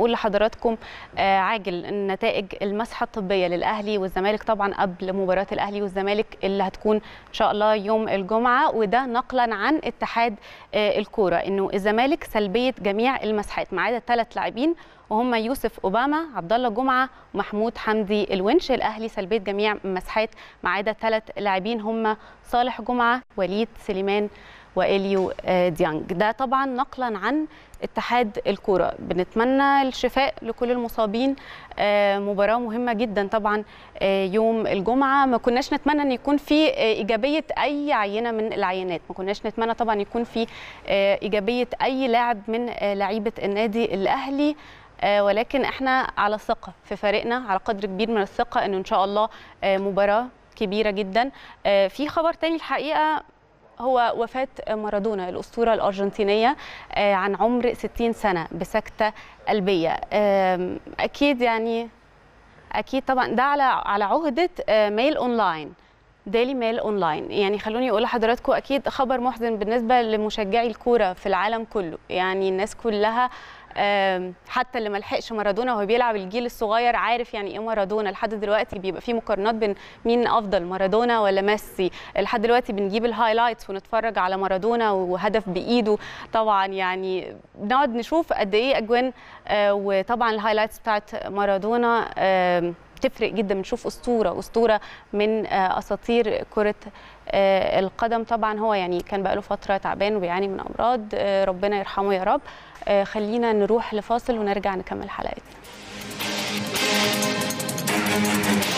بقول لحضراتكم آه، عاجل نتائج المسحه الطبيه للاهلي والزمالك طبعا قبل مباراه الاهلي والزمالك اللي هتكون ان شاء الله يوم الجمعه وده نقلا عن اتحاد آه، الكوره انه الزمالك سلبيه جميع المسحات ما عدا ثلاث لاعبين وهم يوسف اوباما عبد الله جمعه ومحمود حمدي الونش الاهلي سلبيه جميع مسحات ما عدا ثلاث لاعبين هم صالح جمعه وليد سليمان واليو آه، ديانج ده طبعا نقلا عن اتحاد الكوره بنتمنى الشفاء لكل المصابين آه، مباراه مهمه جدا طبعا آه، يوم الجمعه ما كناش نتمنى ان يكون في ايجابيه اي عينه من العينات ما كناش نتمنى طبعا يكون في ايجابيه اي لاعب من لعيبه النادي الاهلي ولكن احنا على ثقه في فريقنا على قدر كبير من الثقه ان ان شاء الله مباراه كبيره جدا في خبر تاني الحقيقه هو وفاة مارادونا الأسطورة الأرجنتينية آه، عن عمر 60 سنة بسكتة قلبية أكيد يعني أكيد طبعا ده على على عهدة آه، ميل أونلاين ديلي ميل اونلاين يعني خلوني اقول لحضراتكم اكيد خبر محزن بالنسبه لمشجعي الكوره في العالم كله يعني الناس كلها حتى اللي ملحقش مارادونا وهو بيلعب الجيل الصغير عارف يعني ايه مارادونا لحد دلوقتي بيبقى في مقارنات بين مين افضل مارادونا ولا ميسي لحد دلوقتي بنجيب الهايلايتس ونتفرج على مارادونا وهدف بايده طبعا يعني بنقعد نشوف قد ايه اجوان آه، وطبعا الهايلايتس بتاعت مارادونا بتفرق جدا بنشوف اسطوره اسطوره من آه، اساطير كره آه، القدم طبعا هو يعني كان بقاله فتره تعبان وبيعاني من امراض آه، ربنا يرحمه يا رب خلينا نروح لفاصل ونرجع نكمل حلقتنا